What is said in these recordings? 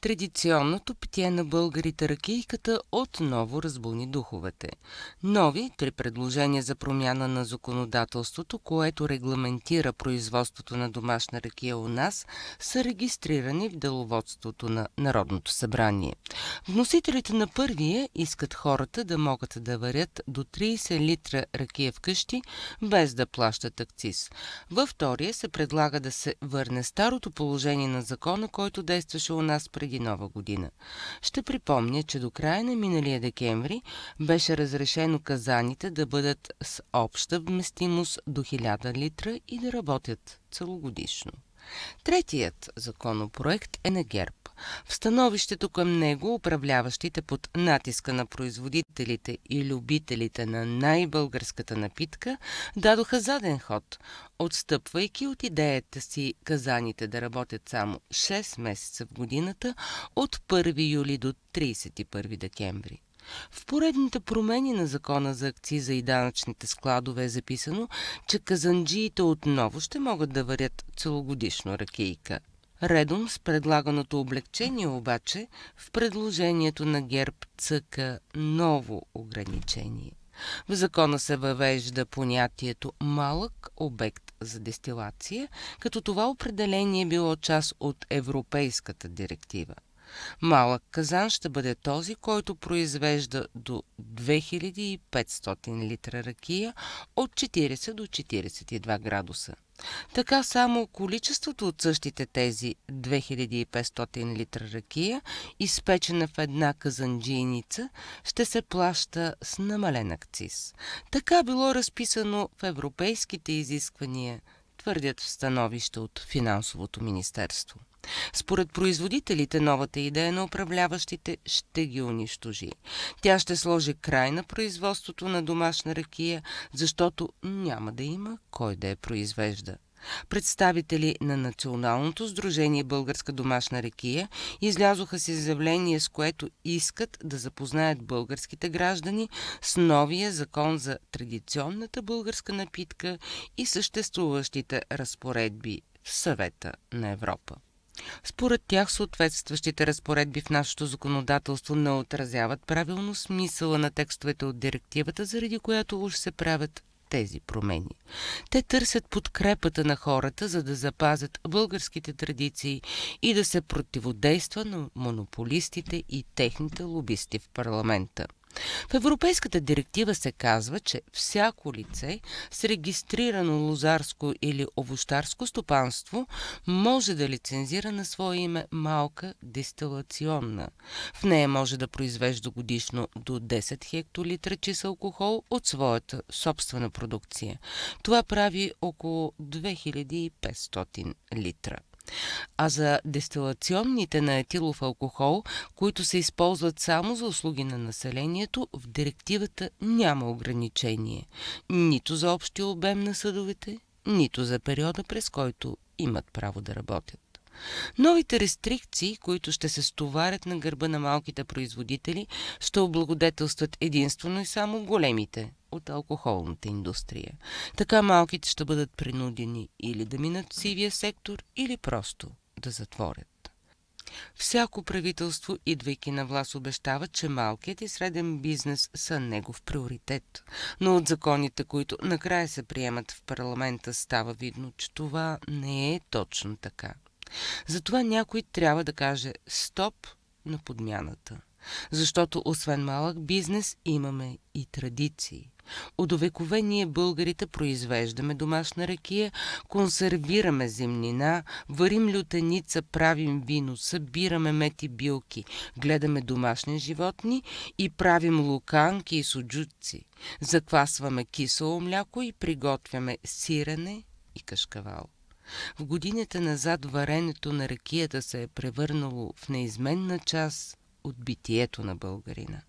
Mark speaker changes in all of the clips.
Speaker 1: Традиционното питие на българите ракийката отново разбуни духовете. Нови три предложения за промяна на законодателството, което регламентира производството на домашна ракия у нас, са регистрирани в деловодството на Народното събрание. Вносителите на първия искат хората да могат да варят до 30 литра ракия вкъщи, без да плащат акциз. Във втория се предлага да се върне старото положение на закона, който действаше у нас преди преди Нова година. Ще припомня, че до края на миналия декември беше разрешено казаните да бъдат с обща вместимост до 1000 литра и да работят целогодишно. Третият законопроект е на ГЕРБ. В становището към него управляващите под натиска на производителите и любителите на най-българската напитка дадоха заден ход, отстъпвайки от идеята си казаните да работят само 6 месеца в годината от 1 юли до 31 декември. В поредните промени на закона за акциза и данъчните складове е записано, че казанджиите отново ще могат да варят целогодишно ракейка – Редом с предлаганото облегчение обаче в предложението на ГЕРБ цъка ново ограничение. В закона се въвежда понятието «малък обект за дестилация», като това определение е било част от Европейската директива – Малък казан ще бъде този, който произвежда до 2500 литра ракия от 40 до 42 градуса. Така само количеството от същите тези 2500 литра ракия, изпечена в една казанджийница, ще се плаща с намален акциз. Така било разписано в европейските изисквания – твърдят в становище от Финансовото министерство. Според производителите, новата идея на управляващите ще ги унищожи. Тя ще сложи край на производството на домашна ракия, защото няма да има кой да я произвежда. Представители на Националното сдружение Българска домашна рекия излязоха с изявление, с което искат да запознаят българските граждани с новия закон за традиционната българска напитка и съществуващите разпоредби в съвета на Европа. Според тях съответстващите разпоредби в нашето законодателство не отразяват правилно смисъла на текстовете от директивата, заради която уж се правят тези промени. Те търсят подкрепата на хората, за да запазят българските традиции и да се противодейства на монополистите и техните лобисти в парламента. В Европейската директива се казва, че всяко лице с регистрирано лозарско или овощарско стопанство може да лицензира на свое име малка дистилационна. В нея може да произвежда годишно до 10 хектолитра чист алкохол от своята собствена продукция. Това прави около 2500 литра. А за дестилационните на етилов алкохол, които се използват само за услуги на населението, в директивата няма ограничение. Нито за общия обем на съдовете, нито за периода, през който имат право да работят. Новите рестрикции, които ще се стоварят на гърба на малките производители, ще облагодетелстват единствено и само големите от алкохолната индустрия. Така малките ще бъдат принудени или да минат в сивия сектор, или просто да затворят. Всяко правителство, идвайки на власт, обещава, че малкият и среден бизнес са негов приоритет. Но от законите, които накрая се приемат в парламента, става видно, че това не е точно така. Затова някой трябва да каже стоп на подмяната. Защото освен малък бизнес имаме и традиции. От векове ние българите произвеждаме домашна ракия, консервираме земнина, варим лютеница, правим вино, събираме мети билки, гледаме домашни животни и правим луканки и суджуци. Заквасваме кисело мляко и приготвяме сирене и кашкавал. В годините назад варенето на ракията се е превърнало в неизменна част от битието на българина.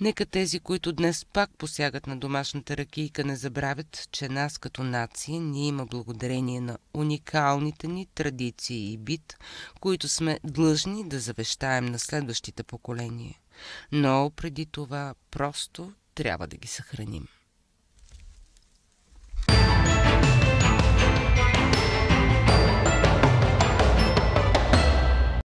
Speaker 1: Нека тези, които днес пак посягат на домашната ракийка, не забравят, че нас като нация ние има благодарение на уникалните ни традиции и бит, които сме длъжни да завещаем на следващите поколения. Но преди това просто трябва да ги съхраним.